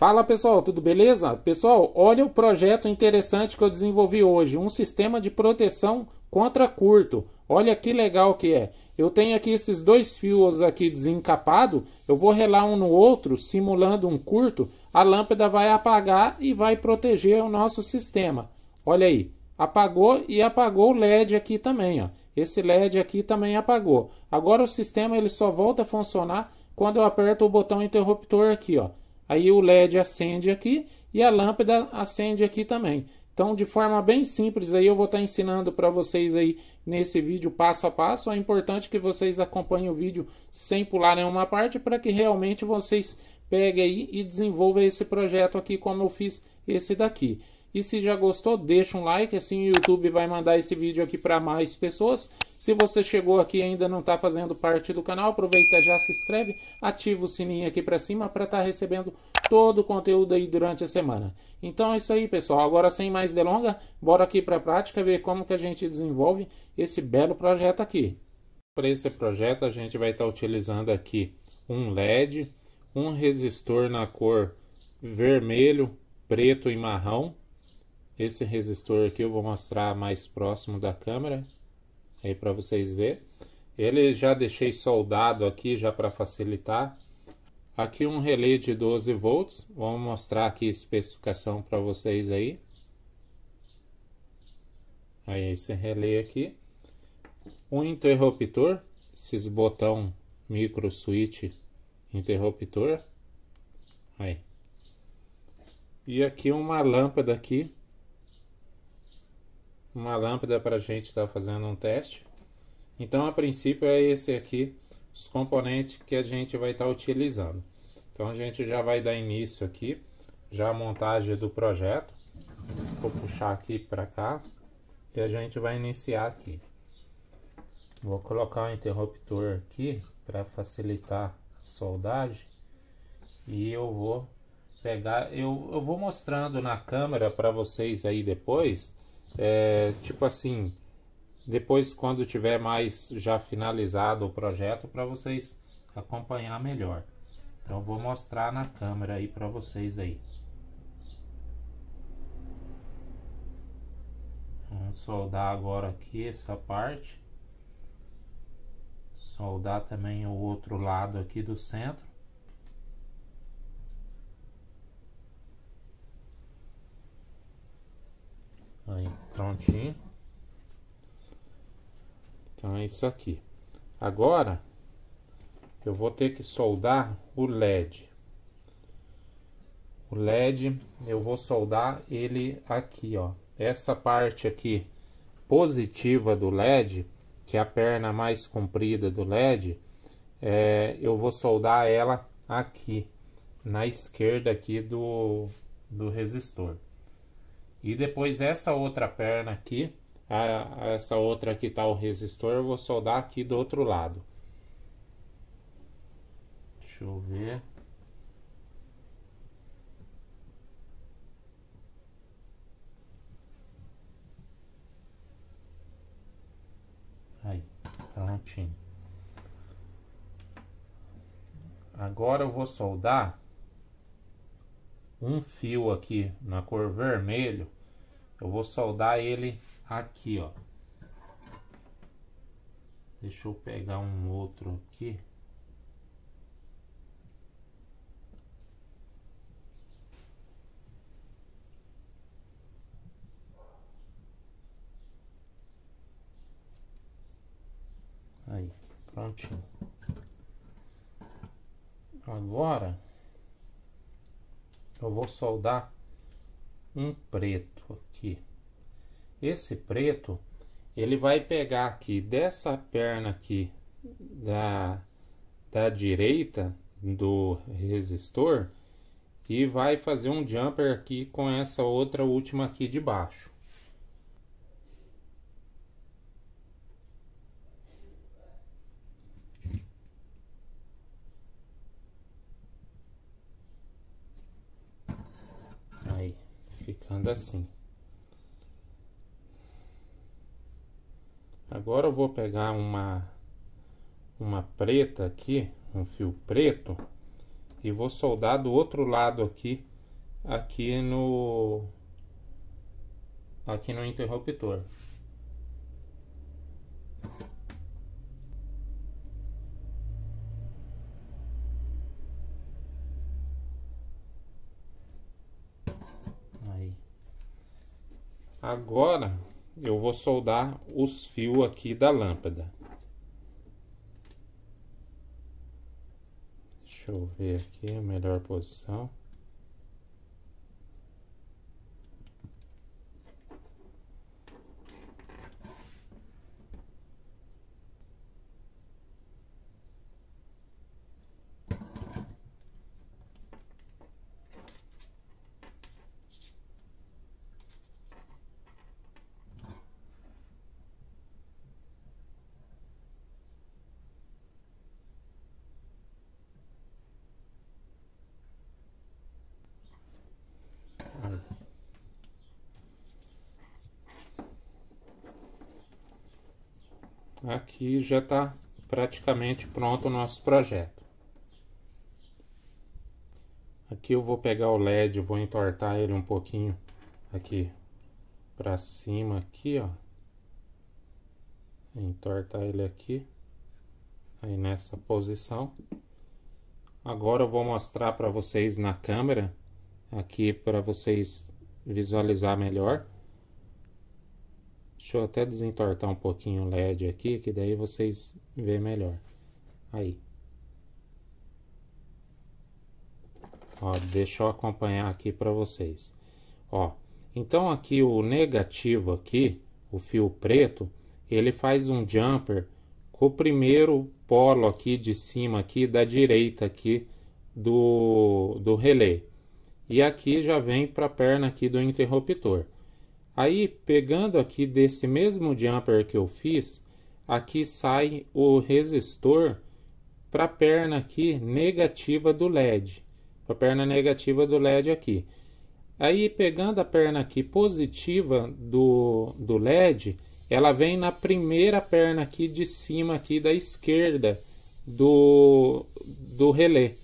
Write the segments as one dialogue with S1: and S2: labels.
S1: Fala pessoal, tudo beleza? Pessoal, olha o projeto interessante que eu desenvolvi hoje, um sistema de proteção contra curto. Olha que legal que é. Eu tenho aqui esses dois fios aqui desencapado, eu vou relar um no outro, simulando um curto, a lâmpada vai apagar e vai proteger o nosso sistema. Olha aí, apagou e apagou o LED aqui também, ó. Esse LED aqui também apagou. Agora o sistema ele só volta a funcionar quando eu aperto o botão interruptor aqui, ó. Aí o LED acende aqui e a lâmpada acende aqui também. Então, de forma bem simples, aí eu vou estar tá ensinando para vocês aí nesse vídeo passo a passo. É importante que vocês acompanhem o vídeo sem pular nenhuma parte para que realmente vocês peguem aí e desenvolvam esse projeto aqui como eu fiz esse daqui. E se já gostou, deixa um like, assim o YouTube vai mandar esse vídeo aqui para mais pessoas. Se você chegou aqui e ainda não está fazendo parte do canal, aproveita já se inscreve, ativa o sininho aqui para cima para estar tá recebendo todo o conteúdo aí durante a semana. Então é isso aí, pessoal. Agora sem mais delongas, bora aqui para a prática ver como que a gente desenvolve esse belo projeto aqui. Para esse projeto a gente vai estar tá utilizando aqui um LED, um resistor na cor vermelho, preto e marrom esse resistor aqui eu vou mostrar mais próximo da câmera, aí para vocês ver. Ele já deixei soldado aqui já para facilitar. Aqui um relé de 12 volts, vou mostrar aqui a especificação para vocês aí. Aí esse relé aqui. Um interruptor, esses botão micro switch interruptor. Aí. E aqui uma lâmpada aqui uma lâmpada para a gente estar tá fazendo um teste. Então, a princípio, é esse aqui, os componentes que a gente vai estar tá utilizando. Então, a gente já vai dar início aqui, já a montagem do projeto. Vou puxar aqui para cá e a gente vai iniciar aqui. Vou colocar um interruptor aqui para facilitar a soldagem e eu vou pegar, eu, eu vou mostrando na câmera para vocês aí depois é, tipo assim, depois quando tiver mais já finalizado o projeto para vocês acompanhar melhor. Então vou mostrar na câmera aí para vocês aí. Vamos soldar agora aqui essa parte. Soldar também o outro lado aqui do centro. Aí, prontinho. Então é isso aqui. Agora, eu vou ter que soldar o LED. O LED, eu vou soldar ele aqui, ó. Essa parte aqui positiva do LED, que é a perna mais comprida do LED, é, eu vou soldar ela aqui, na esquerda aqui do, do resistor. E depois essa outra perna aqui, a, essa outra que tá o resistor, eu vou soldar aqui do outro lado. Deixa eu ver. Aí, prontinho. Agora eu vou soldar um fio aqui na cor vermelho, eu vou soldar ele aqui, ó. Deixa eu pegar um outro aqui. Aí, prontinho. Agora eu vou soldar um preto aqui. Esse preto, ele vai pegar aqui dessa perna aqui da, da direita do resistor e vai fazer um jumper aqui com essa outra última aqui de baixo. anda assim. Agora eu vou pegar uma, uma preta aqui, um fio preto, e vou soldar do outro lado aqui, aqui no, aqui no interruptor. Agora eu vou soldar os fios aqui da lâmpada. Deixa eu ver aqui a melhor posição. aqui já está praticamente pronto o nosso projeto. Aqui eu vou pegar o LED, vou entortar ele um pouquinho aqui para cima aqui, ó. Entortar ele aqui, aí nessa posição. Agora eu vou mostrar para vocês na câmera, aqui para vocês visualizar melhor. Deixa eu até desentortar um pouquinho o LED aqui, que daí vocês vê melhor. Aí. Ó, deixa eu acompanhar aqui para vocês. Ó, então aqui o negativo aqui, o fio preto, ele faz um jumper com o primeiro polo aqui de cima aqui da direita aqui do, do relé. E aqui já vem para a perna aqui do interruptor. Aí, pegando aqui desse mesmo jumper que eu fiz, aqui sai o resistor para a perna aqui negativa do LED. Para a perna negativa do LED aqui. Aí, pegando a perna aqui positiva do, do LED, ela vem na primeira perna aqui de cima aqui da esquerda do, do relé.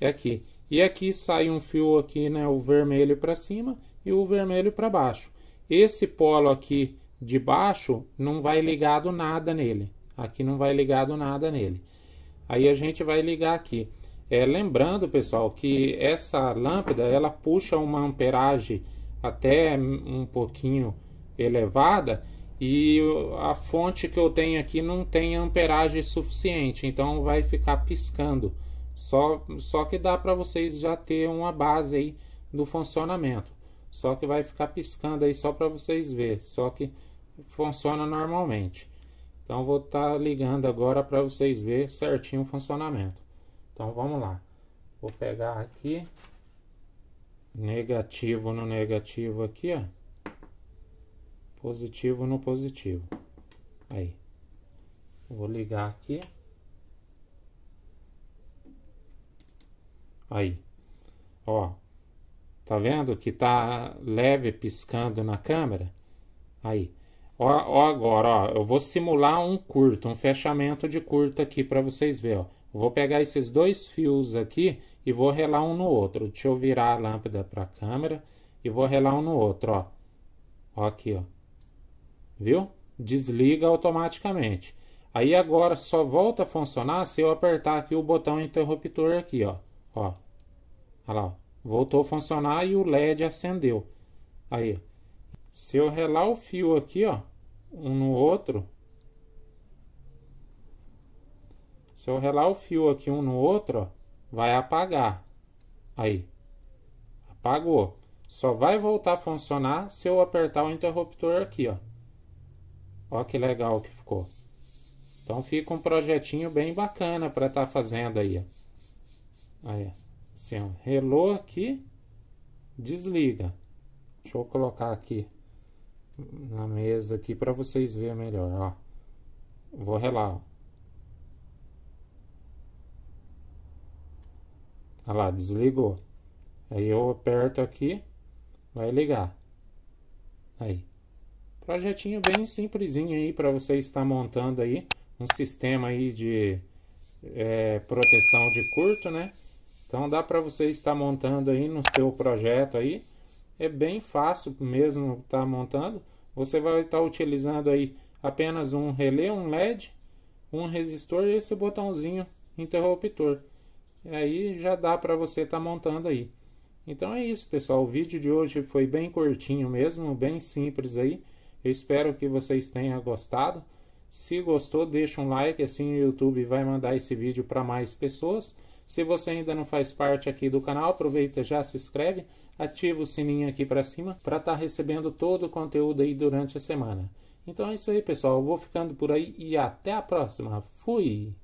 S1: É aqui. E aqui sai um fio aqui, né, o vermelho para cima e o vermelho para baixo. Esse polo aqui de baixo não vai ligado nada nele. Aqui não vai ligado nada nele. Aí a gente vai ligar aqui. É, lembrando, pessoal, que essa lâmpada ela puxa uma amperagem até um pouquinho elevada e a fonte que eu tenho aqui não tem amperagem suficiente, então vai ficar piscando. Só, só que dá para vocês já ter uma base aí do funcionamento só que vai ficar piscando aí só para vocês ver, só que funciona normalmente. Então vou estar tá ligando agora para vocês ver certinho o funcionamento. Então vamos lá. Vou pegar aqui negativo no negativo aqui, ó. Positivo no positivo. Aí. Vou ligar aqui. Aí. Ó, Tá vendo que tá leve piscando na câmera? Aí. Ó, ó agora, ó, eu vou simular um curto, um fechamento de curto aqui para vocês verem, ó. vou pegar esses dois fios aqui e vou relar um no outro. Deixa eu virar a lâmpada para a câmera e vou relar um no outro, ó. Ó aqui, ó. Viu? Desliga automaticamente. Aí agora só volta a funcionar se eu apertar aqui o botão interruptor aqui, ó. Ó. Olha lá, ó. Voltou a funcionar e o LED acendeu. Aí, se eu relar o fio aqui, ó, um no outro, se eu relar o fio aqui um no outro, ó, vai apagar. Aí, apagou. Só vai voltar a funcionar se eu apertar o interruptor aqui, ó. Ó que legal que ficou. Então fica um projetinho bem bacana para estar tá fazendo aí. Aí assim, ó, é relou relô aqui, desliga. Deixa eu colocar aqui na mesa aqui para vocês verem melhor, ó. Vou relar. Ó. Olha lá, desligou. Aí eu aperto aqui, vai ligar. Aí. Projetinho bem simplesinho aí para você estar montando aí um sistema aí de é, proteção de curto, né? Então dá para você estar montando aí no seu projeto aí. É bem fácil mesmo estar tá montando. Você vai estar tá utilizando aí apenas um relé, um LED, um resistor e esse botãozinho interruptor. E aí já dá para você estar tá montando aí. Então é isso, pessoal. O vídeo de hoje foi bem curtinho mesmo, bem simples aí. Eu espero que vocês tenham gostado. Se gostou, deixa um like, assim o YouTube vai mandar esse vídeo para mais pessoas. Se você ainda não faz parte aqui do canal, aproveita já se inscreve, ativa o sininho aqui para cima para estar tá recebendo todo o conteúdo aí durante a semana. Então é isso aí, pessoal. Eu vou ficando por aí e até a próxima. Fui!